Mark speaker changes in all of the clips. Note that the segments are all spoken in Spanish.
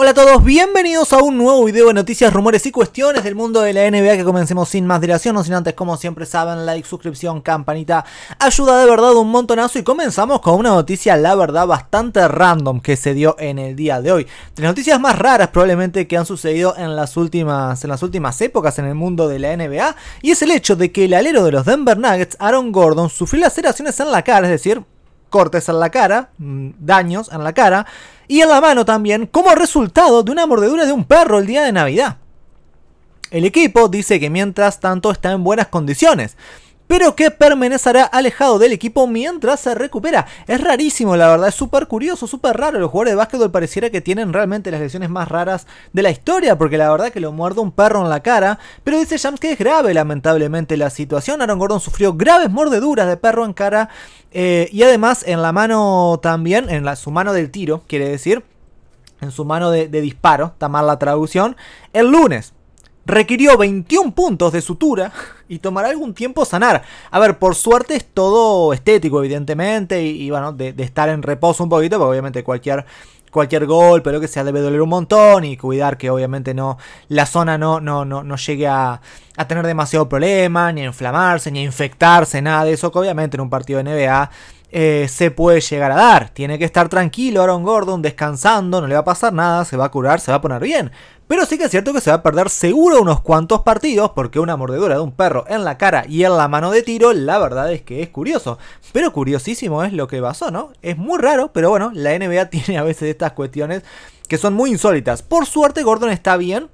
Speaker 1: Hola a todos, bienvenidos a un nuevo video de noticias, rumores y cuestiones del mundo de la NBA que comencemos sin más dilación, no sin antes como siempre saben, like, suscripción, campanita, ayuda de verdad un montonazo y comenzamos con una noticia la verdad bastante random que se dio en el día de hoy. De noticias más raras probablemente que han sucedido en las últimas, en las últimas épocas en el mundo de la NBA y es el hecho de que el alero de los Denver Nuggets, Aaron Gordon, sufrió laceraciones en la cara, es decir, cortes en la cara, mm, daños en la cara y en la mano también, como resultado de una mordedura de un perro el día de Navidad. El equipo dice que mientras tanto está en buenas condiciones, pero que permanecerá alejado del equipo mientras se recupera. Es rarísimo, la verdad, es súper curioso, súper raro. Los jugadores de básquetbol pareciera que tienen realmente las lesiones más raras de la historia, porque la verdad que lo muerde un perro en la cara. Pero dice Shams que es grave, lamentablemente, la situación. Aaron Gordon sufrió graves mordeduras de perro en cara eh, y además en la mano también, en su mano del tiro, quiere decir. En su mano de, de disparo, está mal la traducción. El lunes, requirió 21 puntos de sutura y tomará algún tiempo sanar. A ver, por suerte es todo estético, evidentemente, y, bueno, de, estar en reposo un poquito, porque obviamente cualquier, cualquier golpe, lo que sea, debe doler un montón y cuidar que obviamente no la zona no, no, no, llegue a, a tener demasiado problema, ni a inflamarse, ni a infectarse, nada de eso, que obviamente en un partido de NBA eh, se puede llegar a dar. Tiene que estar tranquilo Aaron Gordon, descansando, no le va a pasar nada, se va a curar, se va a poner bien. Pero sí que es cierto que se va a perder seguro unos cuantos partidos porque una mordedura de un perro en la cara y en la mano de tiro, la verdad es que es curioso. Pero curiosísimo es lo que pasó, ¿no? Es muy raro, pero bueno, la NBA tiene a veces estas cuestiones que son muy insólitas. Por suerte Gordon está bien,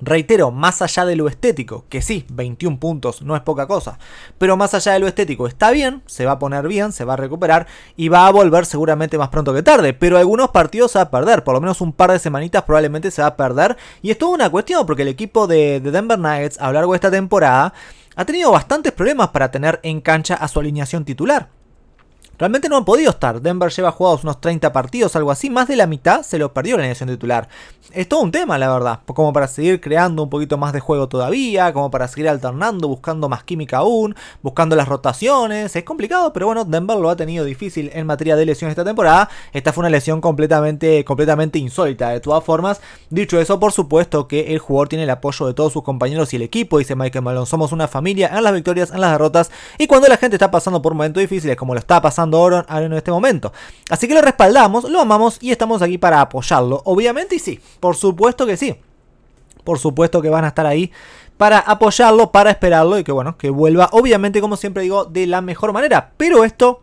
Speaker 1: Reitero, más allá de lo estético, que sí, 21 puntos no es poca cosa, pero más allá de lo estético está bien, se va a poner bien, se va a recuperar y va a volver seguramente más pronto que tarde, pero algunos partidos se va a perder, por lo menos un par de semanitas probablemente se va a perder y es toda una cuestión porque el equipo de, de Denver Nuggets a lo largo de esta temporada ha tenido bastantes problemas para tener en cancha a su alineación titular. Realmente no han podido estar. Denver lleva jugados unos 30 partidos, algo así. Más de la mitad se lo perdió la elección titular. Es todo un tema, la verdad. Como para seguir creando un poquito más de juego todavía. Como para seguir alternando, buscando más química aún. Buscando las rotaciones. Es complicado, pero bueno, Denver lo ha tenido difícil en materia de lesiones esta temporada. Esta fue una lesión completamente, completamente insólita. De todas formas, dicho eso, por supuesto que el jugador tiene el apoyo de todos sus compañeros y el equipo. Dice Michael Malone, somos una familia en las victorias, en las derrotas. Y cuando la gente está pasando por momentos difíciles, como lo está pasando Oro en este momento. Así que lo respaldamos, lo amamos y estamos aquí para apoyarlo. Obviamente y sí, por supuesto que sí. Por supuesto que van a estar ahí para apoyarlo, para esperarlo y que bueno, que vuelva, obviamente como siempre digo, de la mejor manera. Pero esto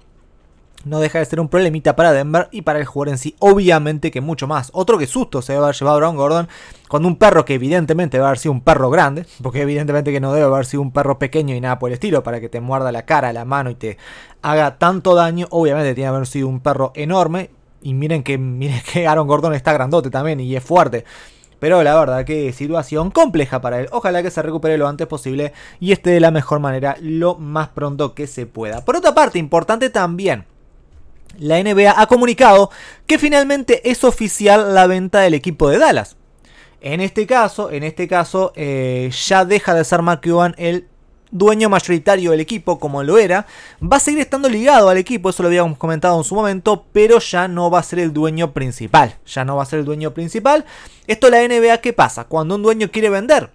Speaker 1: no deja de ser un problemita para Denver y para el jugador en sí, obviamente que mucho más. Otro que susto se llevado a llevado Gordon con un perro que evidentemente va a haber sido un perro grande, porque evidentemente que no debe haber sido un perro pequeño y nada por el estilo, para que te muerda la cara, la mano y te haga tanto daño, obviamente tiene que haber sido un perro enorme. Y miren que, miren que Aaron Gordon está grandote también y es fuerte. Pero la verdad que situación compleja para él. Ojalá que se recupere lo antes posible y esté de la mejor manera lo más pronto que se pueda. Por otra parte, importante también la NBA ha comunicado que finalmente es oficial la venta del equipo de Dallas. En este caso, en este caso eh, ya deja de ser Mark el dueño mayoritario del equipo, como lo era, va a seguir estando ligado al equipo, eso lo habíamos comentado en su momento, pero ya no va a ser el dueño principal. Ya no va a ser el dueño principal. Esto la NBA, ¿qué pasa? Cuando un dueño quiere vender,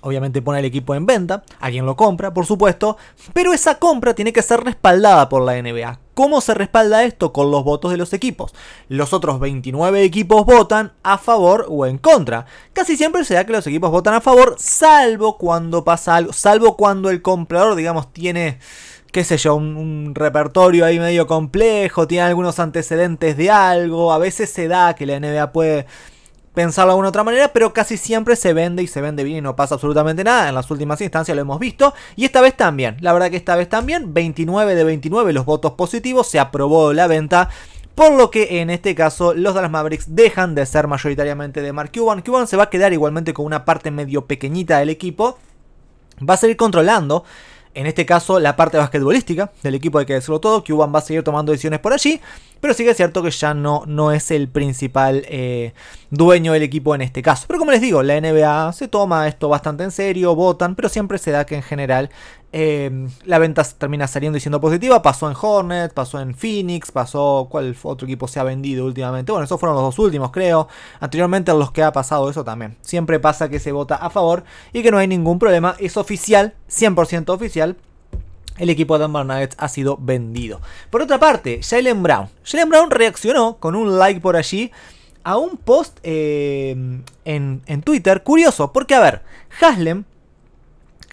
Speaker 1: obviamente pone el equipo en venta, alguien lo compra, por supuesto, pero esa compra tiene que ser respaldada por la NBA. ¿Cómo se respalda esto con los votos de los equipos? Los otros 29 equipos votan a favor o en contra. Casi siempre se da que los equipos votan a favor, salvo cuando pasa algo, salvo cuando el comprador, digamos, tiene qué sé yo, un, repertorio ahí medio complejo, tiene algunos antecedentes de algo, a veces se da que la NBA puede pensarlo de alguna otra manera, pero casi siempre se vende y se vende bien y no pasa absolutamente nada. En las últimas instancias lo hemos visto y esta vez también. La verdad que esta vez también, 29 de 29 los votos positivos, se aprobó la venta. Por lo que en este caso los Dallas Mavericks dejan de ser mayoritariamente de Mark Cuban. Cuban se va a quedar igualmente con una parte medio pequeñita del equipo. Va a seguir controlando en este caso, la parte basquetbolística del equipo hay que decirlo todo. Cuban va a seguir tomando decisiones por allí. Pero sigue cierto que ya no, no es el principal eh, dueño del equipo en este caso. Pero como les digo, la NBA se toma esto bastante en serio, votan, pero siempre se da que en general Em, la venta termina saliendo y siendo positiva. Pasó en Hornet, pasó en Phoenix, pasó. ¿Cuál otro equipo se ha vendido últimamente? Bueno, esos fueron los dos últimos, creo. Anteriormente, los que ha pasado eso también. Siempre pasa que se vota a favor y que no hay ningún problema. Es oficial, 100% oficial. El equipo de Denver Nuggets ha sido vendido. Por otra parte, Jalen Brown. Jalen Brown reaccionó con un like por allí a un post em, en, en Twitter curioso. Porque, a ver, Haslem.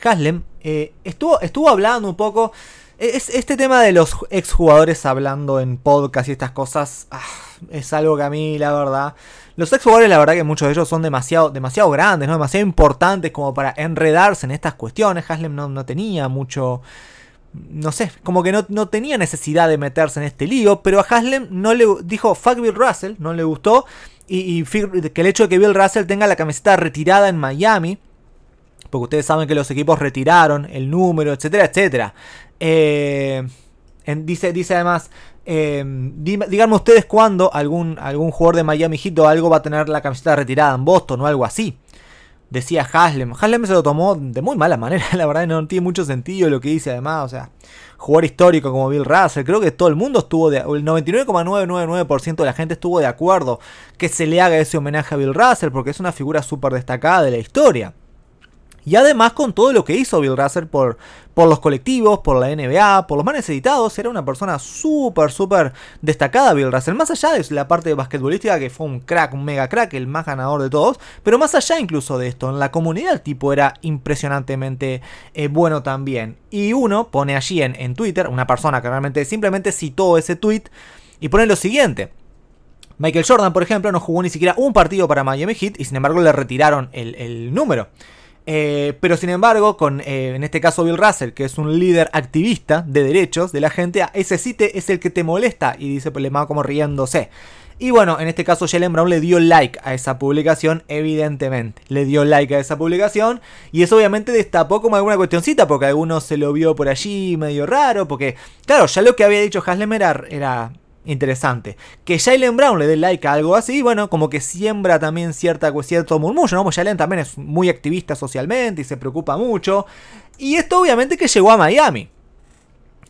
Speaker 1: Haslem eh, estuvo, estuvo hablando un poco. Eh, es, este tema de los exjugadores hablando en podcast y estas cosas ah, es algo que a mí, la verdad. Los exjugadores, la verdad, que muchos de ellos son demasiado, demasiado grandes, ¿no? demasiado importantes como para enredarse en estas cuestiones. Haslem no, tenía mucho. No sé, como que no, tenía necesidad de meterse en este lío, pero a Haslem no le dijo fuck Bill Russell, no le gustó. Y, y que el hecho de que Bill Russell tenga la camiseta retirada en Miami porque ustedes saben que los equipos retiraron el número, etcétera, etcétera. Eh, dice, dice además, eh, díganme ustedes cuándo algún, algún jugador de Miami algo va a tener la camiseta retirada en Boston o algo así. Decía Haslem. Haslem se lo tomó de muy mala manera, la verdad, no tiene mucho sentido lo que dice además. O sea, jugador histórico como Bill Russell, creo que todo el mundo estuvo de el 99,999% de la gente estuvo de acuerdo que se le haga ese homenaje a Bill Russell porque es una figura súper destacada de la historia. Y además con todo lo que hizo Bill Russell por, por los colectivos, por la NBA, por los más necesitados, era una persona súper, súper destacada Bill Russell. Más allá de la parte de basquetbolística, que fue un crack, un mega crack, el más ganador de todos, pero más allá incluso de esto, en la comunidad el tipo era impresionantemente eh, bueno también. Y uno pone allí en, en Twitter, una persona que realmente simplemente citó ese tweet y pone lo siguiente. Michael Jordan, por ejemplo, no jugó ni siquiera un partido para Miami Heat y sin embargo le retiraron el, el número. Eh, pero sin embargo, con eh, en este caso Bill Russell, que es un líder activista de derechos de la gente, a ese sitio es el que te molesta y dice problema pues, como riéndose. Y bueno, en este caso Jalen Brown le dio like a esa publicación, evidentemente. Le dio like a esa publicación y eso obviamente destapó como alguna cuestioncita porque algunos se lo vio por allí medio raro, porque claro, ya lo que había dicho Haslem era interesante. Que Jalen Brown le dé like a algo así, bueno, como que siembra también cierta, cierto murmullo, ¿no? Pues Jalen también es muy activista socialmente y se preocupa mucho. Y esto obviamente que llegó a Miami.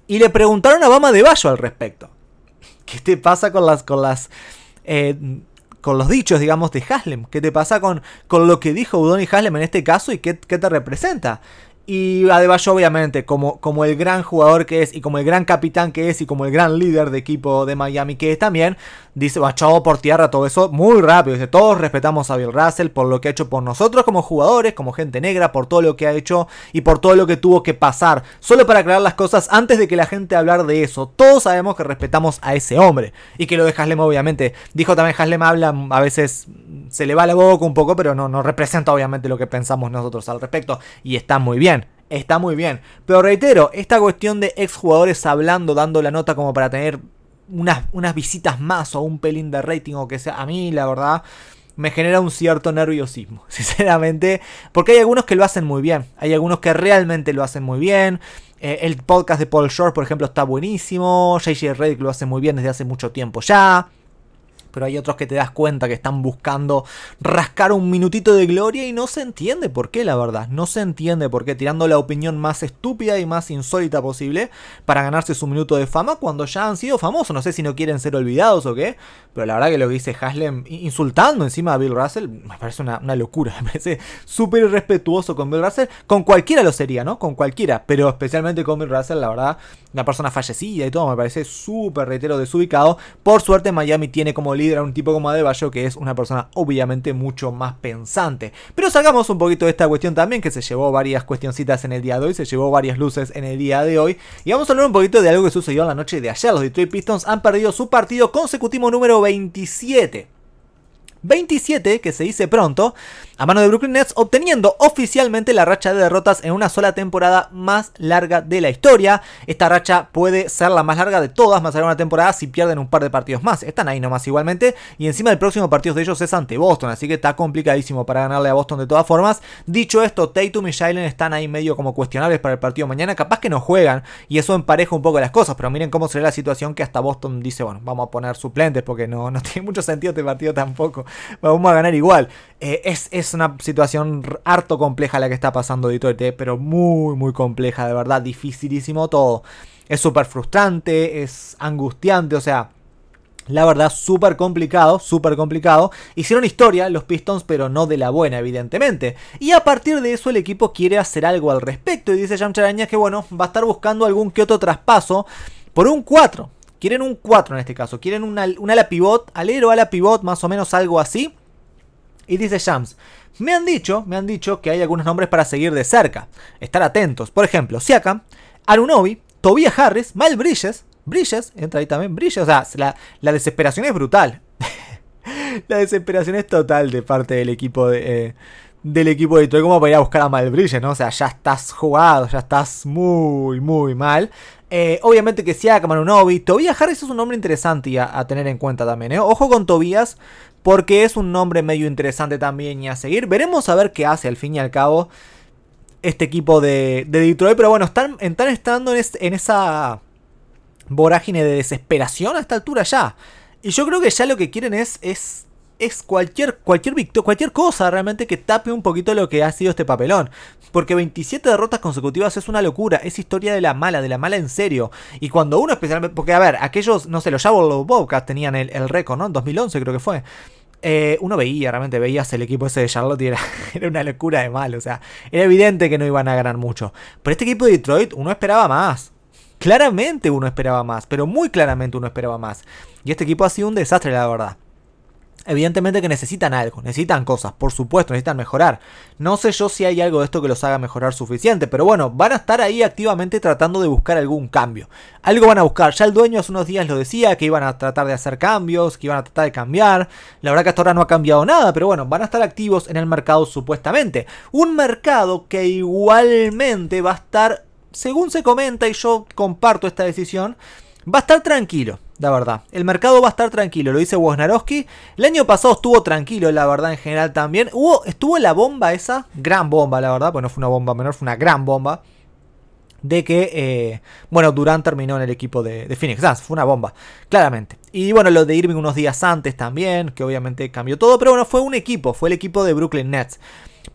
Speaker 1: Y le preguntaron a Bama de Bayo al respecto. ¿Qué te pasa con las... Con eh, con los dichos, digamos, de Haslem. ¿Qué te pasa con, con lo que dijo Udoni Haslem en este caso y qué, qué, te representa? Y Adebayo, obviamente, como, como el gran jugador que es, y como el gran capitán que es, y como el gran líder de equipo de Miami que es también, dice, va por tierra todo eso muy rápido. Dice, todos respetamos a Bill Russell por lo que ha hecho por nosotros como jugadores, como gente negra, por todo lo que ha hecho y por todo lo que tuvo que pasar. Solo para aclarar las cosas, antes de que la gente hablar de eso, todos sabemos que respetamos a ese hombre. Y que lo de Haslem, obviamente. Dijo también Haslem, habla, a veces se le va la boca un poco, pero no, no representa obviamente lo que pensamos nosotros al respecto. Y está muy bien está muy bien. Pero reitero, esta cuestión de exjugadores hablando, dando la nota como para tener unas, unas visitas más o un pelín de rating o que sea, a mí la verdad me genera un cierto nerviosismo, sinceramente, porque hay algunos que lo hacen muy bien, hay algunos que realmente lo hacen muy bien. Eh, el podcast de Paul Shore, por ejemplo, está buenísimo. JJ Reddick lo hace muy bien desde hace mucho tiempo ya pero hay otros que te das cuenta que están buscando rascar un minutito de gloria y no se entiende por qué, la verdad. No se entiende por qué, tirando la opinión más estúpida y más insólita posible para ganarse su minuto de fama cuando ya han sido famosos. No sé si no quieren ser olvidados o qué, pero la verdad que lo que dice Haslem insultando encima a Bill Russell me parece una, locura. Me parece súper irrespetuoso con Bill Russell. Con cualquiera lo sería, ¿no? Con cualquiera, pero especialmente con Bill Russell, la verdad, una persona fallecida y todo, me parece súper, reitero, desubicado. Por suerte, Miami tiene como líder era un tipo como Adebayo que es una persona obviamente mucho más pensante. Pero sacamos un poquito de esta cuestión también que se llevó varias cuestioncitas en el día de hoy, se llevó varias luces en el día de hoy y vamos a hablar un poquito de algo que sucedió en la noche de ayer. Los Detroit Pistons han perdido su partido consecutivo número 27. 27, que se dice pronto, a mano de Brooklyn Nets, obteniendo oficialmente la racha de derrotas en una sola temporada más larga de la historia. Esta racha puede ser la más larga de todas, más allá de una temporada, si pierden un par de partidos más. Están ahí nomás igualmente, y encima el próximo partido de ellos es ante Boston, así que está complicadísimo para ganarle a Boston de todas formas. Dicho esto, Tatum y Jalen están ahí medio como cuestionables para el partido mañana, capaz que no juegan, y eso empareja un poco las cosas, pero miren cómo será la situación que hasta Boston dice, bueno, vamos a poner suplentes porque no, no tiene mucho sentido este partido tampoco vamos a ganar igual. Eh, es, una situación harto compleja la que está pasando Detroit, eh, pero muy, muy compleja, de verdad, dificilísimo todo. Es súper frustrante, es angustiante, o sea, la verdad, súper complicado, súper complicado. Hicieron historia los Pistons, pero no de la buena, evidentemente. Y a partir de eso el equipo quiere hacer algo al respecto y dice Jam Charañas que bueno, va a estar buscando algún que otro traspaso por un 4. Quieren un 4 en este caso. Quieren un, ala pivot, alero ala pivot, más o menos algo así. Y dice Shams, me han dicho, me han dicho que hay algunos nombres para seguir de cerca. Estar atentos. Por ejemplo, Siakam, Arunobi, Tobias Harris, Mal Brilles. entra ahí también Brilles. O sea, la, desesperación es brutal. la desesperación es total de parte del equipo de... Eh, del equipo de Detroit como para ir a buscar a Malbrilles, ¿no? O sea, ya estás jugado, ya estás muy, muy mal. Eh, obviamente que sea Camarunovi. Tobias Harris es un nombre interesante a, tener en cuenta también. ¿eh? Ojo con Tobias, porque es un nombre medio interesante también y a seguir. Veremos a ver qué hace al fin y al cabo este equipo de, de Detroit. Pero bueno, están, estando en, esa vorágine de desesperación a esta altura ya. Y yo creo que ya lo que quieren es, es es cualquier, cualquier, cualquier cosa realmente que tape un poquito lo que ha sido este papelón. Porque 27 derrotas consecutivas es una locura, es historia de la mala, de la mala en serio. Y cuando uno especialmente, porque a ver, aquellos, no sé, los los Bobcats tenían el, récord, ¿no? En 2011 creo que fue. Eh, uno veía, realmente veías el equipo ese de Charlotte y era, era, una locura de mal. O sea, era evidente que no iban a ganar mucho. Pero este equipo de Detroit, uno esperaba más. Claramente uno esperaba más, pero muy claramente uno esperaba más. Y este equipo ha sido un desastre, la verdad evidentemente que necesitan algo, necesitan cosas, por supuesto, necesitan mejorar. No sé yo si hay algo de esto que los haga mejorar suficiente, pero bueno, van a estar ahí activamente tratando de buscar algún cambio. Algo van a buscar, ya el dueño hace unos días lo decía, que iban a tratar de hacer cambios, que iban a tratar de cambiar. La verdad que hasta ahora no ha cambiado nada, pero bueno, van a estar activos en el mercado supuestamente. Un mercado que igualmente va a estar, según se comenta y yo comparto esta decisión, va a estar tranquilo la verdad. El mercado va a estar tranquilo, lo dice Wojnarowski. El año pasado estuvo tranquilo, la verdad, en general también. Hubo, estuvo la bomba esa, gran bomba, la verdad, bueno pues no fue una bomba menor, fue una gran bomba. De que, eh, bueno, Durán terminó en el equipo de, Phoenix Dance, fue una bomba, claramente. Y bueno, lo de Irving unos días antes también, que obviamente cambió todo, pero bueno, fue un equipo, fue el equipo de Brooklyn Nets.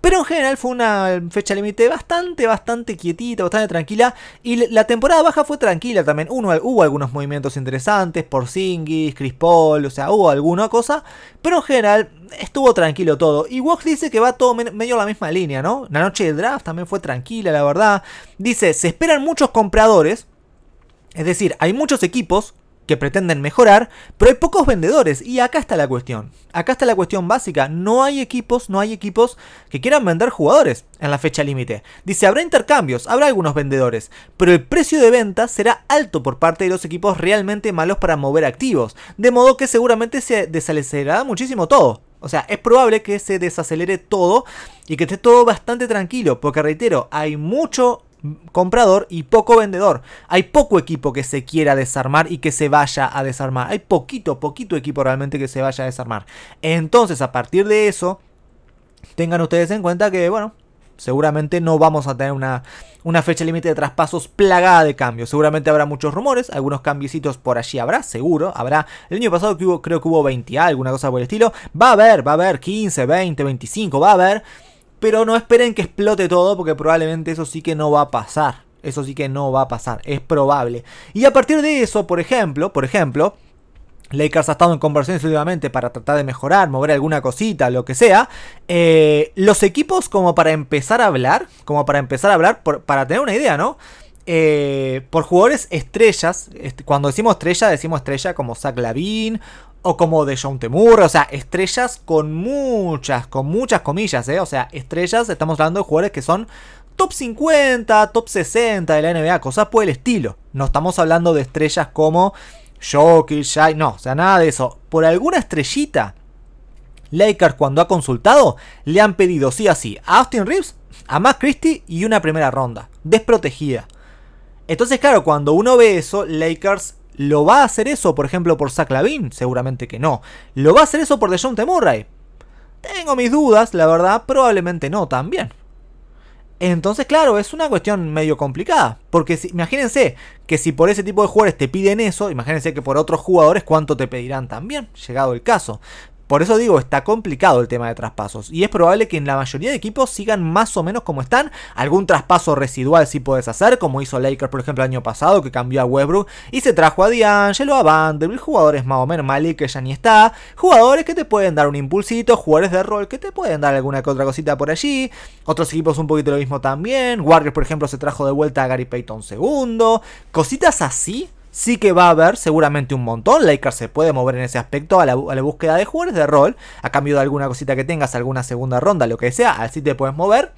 Speaker 1: Pero en general fue una fecha límite bastante, bastante quietita, bastante tranquila. Y la temporada baja fue tranquila también. Uno, hubo algunos movimientos interesantes, por Chris Paul, o sea, hubo alguna cosa. Pero en general estuvo tranquilo todo. Y Wox dice que va todo medio la misma línea, ¿no? La noche de draft también fue tranquila, la verdad. Dice, se esperan muchos compradores. Es decir, hay muchos equipos que pretenden mejorar, pero hay pocos vendedores y acá está la cuestión. Acá está la cuestión básica, no hay equipos, no hay equipos que quieran vender jugadores en la fecha límite. Dice, habrá intercambios, habrá algunos vendedores, pero el precio de venta será alto por parte de los equipos realmente malos para mover activos, de modo que seguramente se desacelerará muchísimo todo. O sea, es probable que se desacelere todo y que esté todo bastante tranquilo, porque reitero, hay mucho comprador y poco vendedor. Hay poco equipo que se quiera desarmar y que se vaya a desarmar. Hay poquito, poquito equipo realmente que se vaya a desarmar. Entonces, a partir de eso, tengan ustedes en cuenta que, bueno, Seguramente no vamos a tener una, una fecha límite de traspasos plagada de cambios. Seguramente habrá muchos rumores, algunos cambiecitos por allí habrá, seguro. Habrá, el año pasado que hubo, creo que hubo 20, alguna cosa por el estilo. Va a haber, va a haber 15, 20, 25, va a haber. Pero no esperen que explote todo porque probablemente eso sí que no va a pasar. Eso sí que no va a pasar, es probable. Y a partir de eso, por ejemplo, por ejemplo, Lakers ha estado en conversaciones últimamente para tratar de mejorar, mover alguna cosita, lo que sea. Eh, los equipos como para empezar a hablar, como para empezar a hablar, para tener una idea, ¿no? Eh, por jugadores estrellas, cuando decimos estrella, decimos estrella como Zach Lavin o como de John Temur, o sea, estrellas con muchas, con muchas comillas, ¿eh? O sea, estrellas, estamos hablando de jugadores que son top 50, top 60 de la NBA, cosas por el estilo. No estamos hablando de estrellas como Jokic, Shai, no, o sea, nada de eso. Por alguna estrellita, Lakers cuando ha consultado, le han pedido sí así a Austin Reeves, a Matt Christie y una primera ronda, desprotegida. Entonces, claro, cuando uno ve eso, Lakers ¿Lo va a hacer eso, por ejemplo, por Zach Seguramente que no. ¿Lo va a hacer eso por DeJounte Murray? Tengo mis dudas, la verdad, probablemente no también. Entonces, claro, es una cuestión medio complicada. Porque si, imagínense que si por ese tipo de jugadores te piden eso, imagínense que por otros jugadores cuánto te pedirán también, llegado el caso. Por eso digo, está complicado el tema de traspasos. Y es probable que en la mayoría de equipos sigan más o menos como están. Algún traspaso residual sí puedes hacer, como hizo Lakers, por ejemplo, el año pasado, que cambió a Westbrook y se trajo a D'Angelo, a Vanderbilt, jugadores más o menos Malik, que ya ni está. Jugadores que te pueden dar un impulsito, jugadores de rol que te pueden dar alguna que otra cosita por allí. Otros equipos un poquito lo mismo también. Warriors, por ejemplo, se trajo de vuelta a Gary Payton segundo. Cositas así sí que va a haber seguramente un montón. Laker se puede mover en ese aspecto a la, a la, búsqueda de jugadores de rol. A cambio de alguna cosita que tengas, alguna segunda ronda, lo que sea, así te puedes mover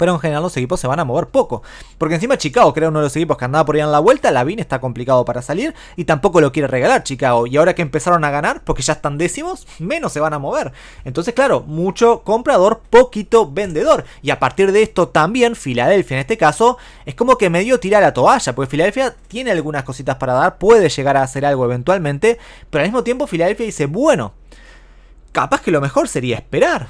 Speaker 1: pero en general los equipos se van a mover poco. Porque encima Chicago, que era uno de los equipos que andaba por ahí en la vuelta, La vin está complicado para salir y tampoco lo quiere regalar Chicago. Y ahora que empezaron a ganar, porque ya están décimos, menos se van a mover. Entonces, claro, mucho comprador, poquito vendedor. Y a partir de esto también, Filadelfia en este caso, es como que medio tira la toalla, porque Filadelfia tiene algunas cositas para dar, puede llegar a hacer algo eventualmente, pero al mismo tiempo Filadelfia dice, bueno, capaz que lo mejor sería esperar.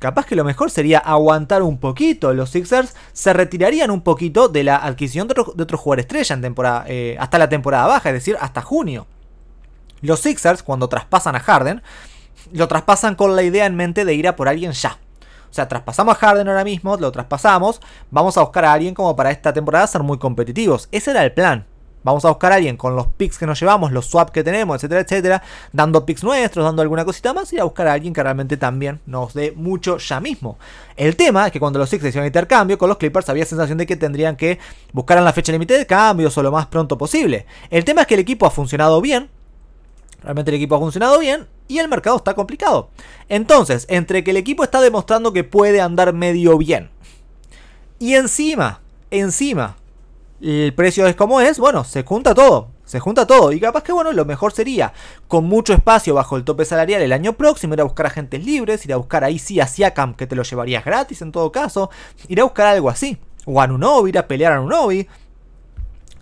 Speaker 1: Capaz que lo mejor sería aguantar un poquito. Los Sixers se retirarían un poquito de la adquisición de otro, jugador estrella en temporada, eh, hasta la temporada baja, es decir, hasta junio. Los Sixers, cuando traspasan a Harden, lo traspasan con la idea en mente de ir a por alguien ya. O sea, traspasamos a Harden ahora mismo, lo traspasamos, vamos a buscar a alguien como para esta temporada ser muy competitivos. Ese era el plan. Vamos a buscar a alguien con los picks que nos llevamos, los swaps que tenemos, etcétera, etcétera, dando picks nuestros, dando alguna cosita más, y a buscar a alguien que realmente también nos dé mucho ya mismo. El tema es que cuando los Six hicieron intercambio con los Clippers, había sensación de que tendrían que buscar en la fecha límite de cambios o lo más pronto posible. El tema es que el equipo ha funcionado bien, realmente el equipo ha funcionado bien, y el mercado está complicado. Entonces, entre que el equipo está demostrando que puede andar medio bien, y encima, encima, el precio es como es, bueno, se junta todo. Se junta todo. Y capaz que, bueno, lo mejor sería, con mucho espacio bajo el tope salarial el año próximo, ir a buscar agentes libres, ir a buscar ahí sí a Siakam, que te lo llevarías gratis en todo caso, ir a buscar algo así. O a Nunobi, ir a pelear a Nunobi.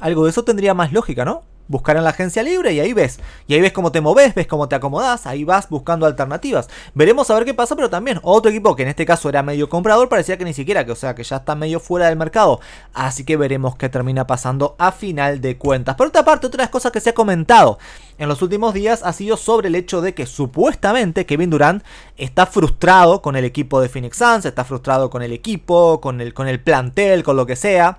Speaker 1: Algo de eso tendría más lógica, ¿no? buscar en la agencia libre y ahí ves. Y ahí ves cómo te moves, ves cómo te acomodás, ahí vas buscando alternativas. Veremos a ver qué pasa, pero también otro equipo que en este caso era medio comprador, parecía que ni siquiera, que o sea que ya está medio fuera del mercado. Así que veremos qué termina pasando a final de cuentas. Por otra parte, otra de las cosas que se ha comentado en los últimos días ha sido sobre el hecho de que supuestamente Kevin Durant está frustrado con el equipo de Phoenix Suns, está frustrado con el equipo, con el, con el plantel, con lo que sea.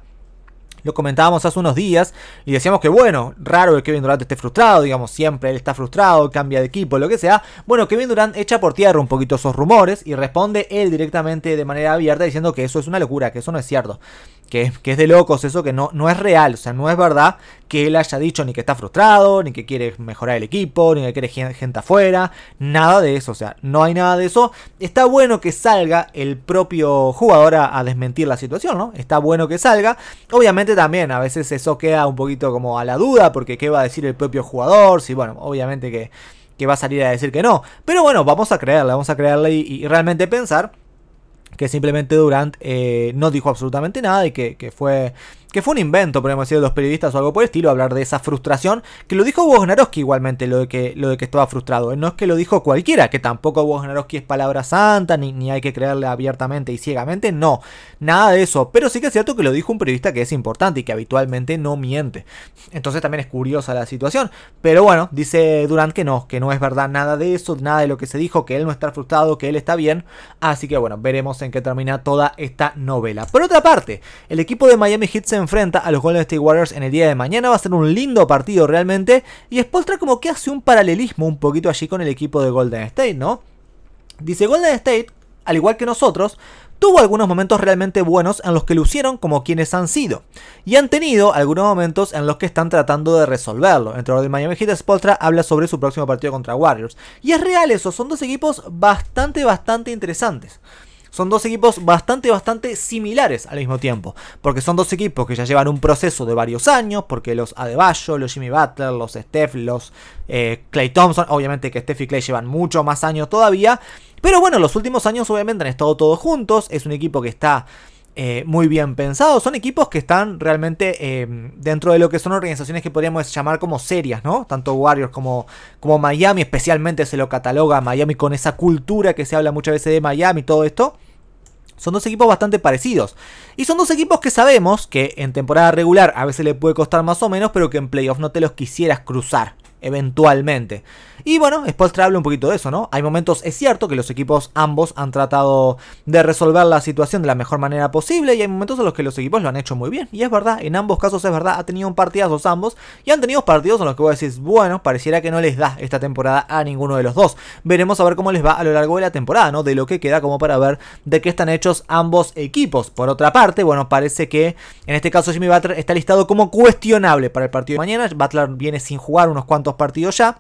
Speaker 1: Lo comentábamos hace unos días y decíamos que, bueno, raro que Kevin Durant esté frustrado, digamos, siempre él está frustrado, cambia de equipo, lo que sea. Bueno, Kevin Durant echa por tierra un poquito esos rumores y responde él directamente de manera abierta diciendo que eso es una locura, que eso no es cierto, que, es de locos, eso que no, no es real, o sea, no es verdad que él haya dicho ni que está frustrado, ni que quiere mejorar el equipo, ni que quiere gente afuera, nada de eso, o sea, no hay nada de eso. Está bueno que salga el propio jugador a, desmentir la situación, ¿no? Está bueno que salga. Obviamente también a veces eso queda un poquito como a la duda, porque qué va a decir el propio jugador, si bueno, obviamente que, que va a salir a decir que no. Pero bueno, vamos a creerle, vamos a creerle y, realmente pensar que simplemente Durant eh, no dijo absolutamente nada y que fue que fue un invento, podemos decir, de los periodistas o algo por el estilo, hablar de esa frustración, que lo dijo Wojnarowski igualmente, lo de que, lo de que estaba frustrado. No es que lo dijo cualquiera, que tampoco Wojnarowski es palabra santa, ni, hay que creerle abiertamente y ciegamente, no, nada de eso. Pero sí que es cierto que lo dijo un periodista que es importante y que habitualmente no miente. Entonces también es curiosa la situación. Pero bueno, dice Durant que no, que no es verdad nada de eso, nada de lo que se dijo, que él no está frustrado, que él está bien. Así que bueno, veremos en qué termina toda esta novela. Por otra parte, el equipo de Miami Heat se enfrenta a los Golden State Warriors en el día de mañana. Va a ser un lindo partido realmente. Y Spolstra como que hace un paralelismo un poquito allí con el equipo de Golden State, ¿no? Dice Golden State, al igual que nosotros, tuvo algunos momentos realmente buenos en los que lucieron como quienes han sido. Y han tenido algunos momentos en los que están tratando de resolverlo. Entre los Miami Heat, Spolstra habla sobre su próximo partido contra Warriors. Y es real eso, son dos equipos bastante, bastante interesantes. Son dos equipos bastante, bastante similares al mismo tiempo. Porque son dos equipos que ya llevan un proceso de varios años. Porque los Adebayo, los Jimmy Butler, los Steph, los Clay eh, Thompson. Obviamente que Steph y Clay llevan mucho más años todavía. Pero bueno, los últimos años obviamente han estado todos juntos. Es un equipo que está eh, muy bien pensados. Son equipos que están realmente eh, dentro de lo que son organizaciones que podríamos llamar como serias, ¿no? Tanto Warriors como, como Miami, especialmente se lo cataloga Miami con esa cultura que se habla muchas veces de Miami, todo esto. Son dos equipos bastante parecidos. Y son dos equipos que sabemos que en temporada regular a veces le puede costar más o menos, pero que en playoff no te los quisieras cruzar, eventualmente. Y bueno, después habla un poquito de eso, ¿no? Hay momentos, es cierto, que los equipos ambos han tratado de resolver la situación de la mejor manera posible y hay momentos en los que los equipos lo han hecho muy bien. Y es verdad, en ambos casos es verdad, ha tenido un partidazo ambos y han tenido partidos en los que vos decís, bueno, pareciera que no les da esta temporada a ninguno de los dos. Veremos a ver cómo les va a lo largo de la temporada, ¿no? De lo que queda como para ver de qué están hechos ambos equipos. Por otra parte, bueno, parece que en este caso Jimmy Butler está listado como cuestionable para el partido de mañana. Butler viene sin jugar unos cuantos partidos ya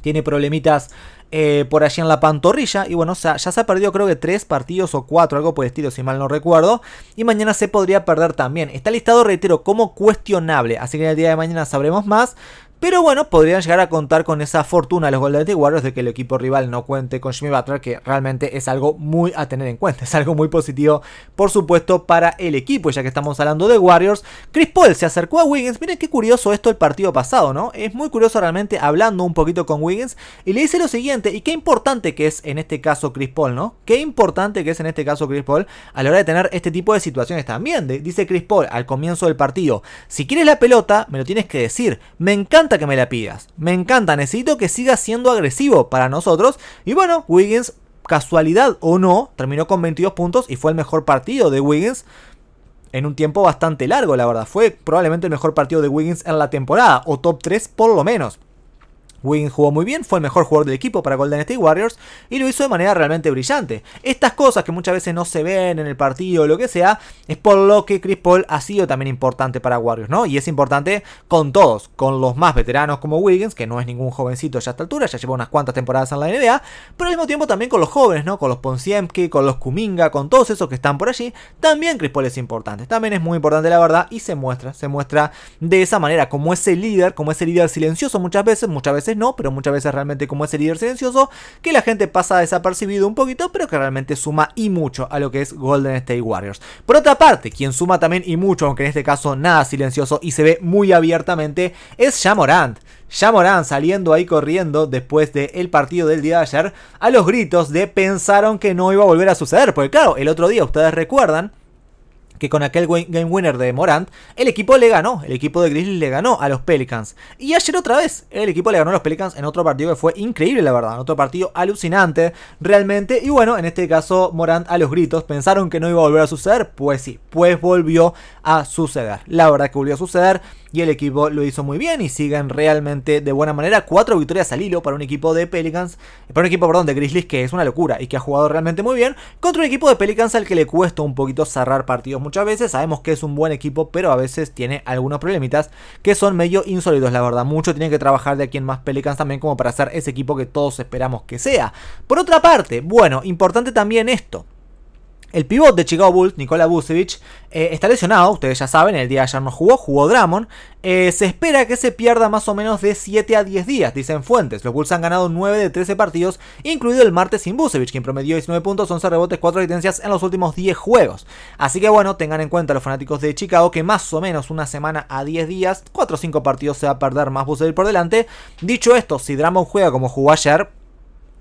Speaker 1: tiene problemitas eh, por allí en la pantorrilla. Y bueno, ya se ha perdido creo que tres partidos o cuatro, algo por el estilo, si mal no recuerdo. Y mañana se podría perder también. Está listado, reitero, como cuestionable. Así que el día de mañana sabremos más. Pero bueno, podrían llegar a contar con esa fortuna de los Golden State Warriors de que el equipo rival no cuente con Jimmy Butler, que realmente es algo muy a tener en cuenta, es algo muy positivo, por supuesto, para el equipo. ya que estamos hablando de Warriors, Chris Paul se acercó a Wiggins. Miren qué curioso esto el partido pasado, ¿no? Es muy curioso realmente hablando un poquito con Wiggins y le dice lo siguiente, y qué importante que es en este caso Chris Paul, ¿no? Qué importante que es en este caso Chris Paul a la hora de tener este tipo de situaciones también. dice Chris Paul al comienzo del partido, si quieres la pelota, me lo tienes que decir. Me encanta que me la pidas. Me encanta, necesito que siga siendo agresivo para nosotros. Y bueno, Wiggins, casualidad o no, terminó con 22 puntos y fue el mejor partido de Wiggins en un tiempo bastante largo, la verdad. Fue probablemente el mejor partido de Wiggins en la temporada, o top 3 por lo menos. Wiggins jugó muy bien, fue el mejor jugador del equipo para Golden State Warriors y lo hizo de manera realmente brillante. Estas cosas que muchas veces no se ven en el partido o lo que sea, es por lo que Chris Paul ha sido también importante para Warriors, ¿no? Y es importante con todos, con los más veteranos como Wiggins, que no es ningún jovencito ya a esta altura, ya lleva unas cuantas temporadas en la NBA, pero al mismo tiempo también con los jóvenes, ¿no? Con los Ponsiemski, con los Kuminga, con todos esos que están por allí, también Chris Paul es importante, también es muy importante la verdad y se muestra, se muestra de esa manera, como ese líder, como ese líder silencioso muchas veces, muchas veces no, pero muchas veces realmente como ese líder silencioso, que la gente pasa desapercibido un poquito, pero que realmente suma y mucho a lo que es Golden State Warriors. Por otra parte, quien suma también y mucho, aunque en este caso nada silencioso y se ve muy abiertamente, es Jamorant. Yamorán saliendo ahí corriendo después del partido del día de ayer a los gritos de pensaron que no iba a volver a suceder. Porque claro, el otro día ustedes recuerdan que con aquel game winner de Morant, el equipo le ganó, el equipo de Grizzlies le ganó a los Pelicans. Y ayer otra vez, el equipo le ganó a los Pelicans en otro partido que fue increíble, la verdad, en otro partido alucinante, realmente. Y bueno, en este caso, Morant a los gritos, pensaron que no iba a volver a suceder, pues sí, pues volvió a suceder. La verdad que volvió a suceder y el equipo lo hizo muy bien y siguen realmente de buena manera. Cuatro victorias al hilo para un equipo de Pelicans, para un equipo, perdón, de Grizzlies que es una locura y que ha jugado realmente muy bien contra un equipo de Pelicans al que le cuesta un poquito cerrar partidos muchas veces. Sabemos que es un buen equipo, pero a veces tiene algunos problemitas que son medio insólidos la verdad. Mucho tienen que trabajar de aquí en más Pelicans también como para hacer ese equipo que todos esperamos que sea. Por otra parte, bueno, importante también esto. El pivot de Chicago Bulls, Nikola Vucevic, eh, está lesionado, ustedes ya saben, el día de ayer no jugó, jugó Dramon. Eh, se espera que se pierda más o menos de 7 a 10 días, dicen fuentes. Los Bulls han ganado 9 de 13 partidos, incluido el martes sin Vucevic, quien promedió 19 puntos, 11 rebotes, 4 asistencias en los últimos 10 juegos. Así que bueno, tengan en cuenta los fanáticos de Chicago que más o menos una semana a 10 días, 4 o 5 partidos se va a perder más Vucevic por delante. Dicho esto, si Dramon juega como jugó ayer,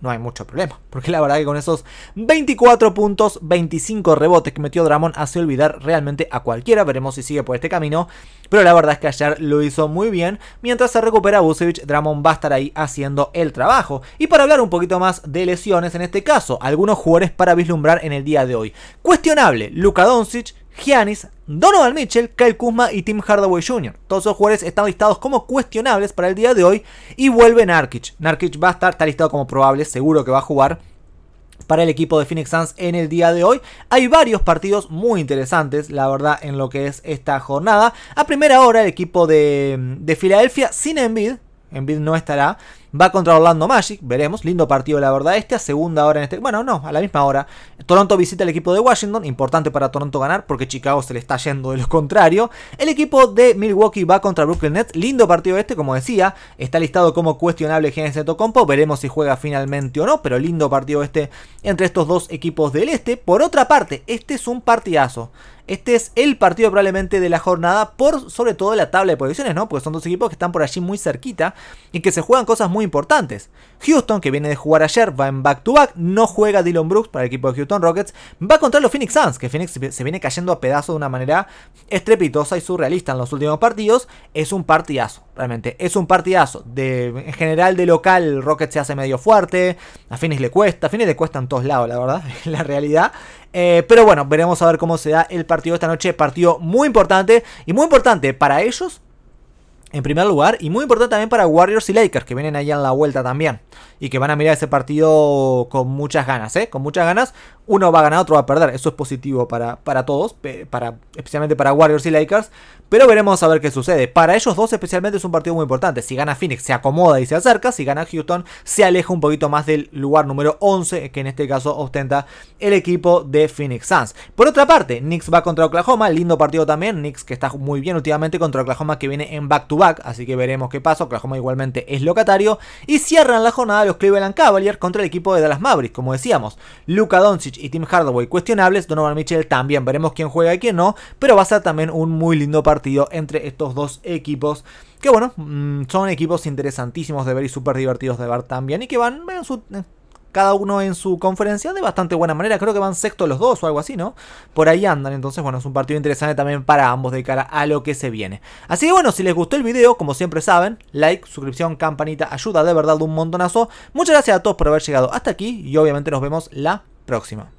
Speaker 1: no hay mucho problema. Porque la verdad que con esos 24 puntos, 25 rebotes que metió Dramon hace olvidar realmente a cualquiera. Veremos si sigue por este camino. Pero la verdad es que ayer lo hizo muy bien. Mientras se recupera Vucevic... Dramon va a estar ahí haciendo el trabajo. Y para hablar un poquito más de lesiones en este caso, algunos jugadores para vislumbrar en el día de hoy. Cuestionable, Luka Doncic, Giannis, Donovan Mitchell, Kyle Kuzma y Tim Hardaway Jr. Todos esos jugadores están listados como cuestionables para el día de hoy y vuelve Narkic. Narkic va a estar listado como probable, seguro que va a jugar para el equipo de Phoenix Suns en el día de hoy. Hay varios partidos muy interesantes, la verdad, en lo que es esta jornada. A primera hora, el equipo de, de Filadelfia sin Embiid, Embiid no estará, Va contra Orlando Magic, veremos. Lindo partido, la verdad, este. A segunda hora en este. Bueno, no, a la misma hora. Toronto visita el equipo de Washington. Importante para Toronto ganar porque Chicago se le está yendo de lo contrario. El equipo de Milwaukee va contra Brooklyn Nets. Lindo partido este, como decía. Está listado como cuestionable de Tocompo. Veremos si juega finalmente o no. Pero lindo partido este entre estos dos equipos del este. Por otra parte, este es un partidazo. Este es el partido probablemente de la jornada por sobre todo la tabla de posiciones, ¿no? Porque son dos equipos que están por allí muy cerquita y que se juegan cosas muy importantes. Houston, que viene de jugar ayer, va en back-to-back, no juega Dylan Brooks para el equipo de Houston Rockets, va contra los Phoenix Suns, que Phoenix se viene cayendo a pedazos de una manera estrepitosa y surrealista en los últimos partidos. Es un partidazo, realmente, es un partidazo. en general de local, Rockets se hace medio fuerte, a Phoenix le cuesta, a Phoenix le cuesta en todos lados, la verdad, la realidad. Eh, pero bueno, veremos a ver cómo se da el partido esta noche. Partido muy importante y muy importante para ellos, en primer lugar, y muy importante también para Warriors y Lakers, que vienen allá en la vuelta también, y que van a mirar ese partido con muchas ganas, ¿eh? Con muchas ganas uno va a ganar, otro va a perder. Eso es positivo para, para todos, para, especialmente para Warriors y Lakers. Pero veremos a ver qué sucede. Para ellos dos especialmente es un partido muy importante. Si gana Phoenix se acomoda y se acerca. Si gana Houston se aleja un poquito más del lugar número 11 que en este caso ostenta el equipo de Phoenix Suns. Por otra parte, Knicks va contra Oklahoma. Lindo partido también. Knicks que está muy bien últimamente contra Oklahoma que viene en back-to-back. así que veremos qué pasa. Oklahoma igualmente es locatario. Y cierran la jornada los Cleveland Cavaliers contra el equipo de Dallas Mavericks. Como decíamos, Luka Doncic y Team Hardaway cuestionables, Donovan Mitchell también, veremos quién juega y quién no, pero va a ser también un muy lindo partido entre estos dos equipos. Que bueno, mm, son equipos interesantísimos de ver y súper divertidos de ver también. Y que van eh, cada uno en su conferencia de bastante buena manera. Creo que van sexto los dos o algo así, ¿no? Por ahí andan. Entonces, bueno, es un partido interesante también para ambos de cara a lo que se viene. Así que bueno, si les gustó el video, como siempre saben, like, suscripción, campanita, ayuda de verdad un montonazo. Muchas gracias a todos por haber llegado hasta aquí y obviamente nos vemos la próxima.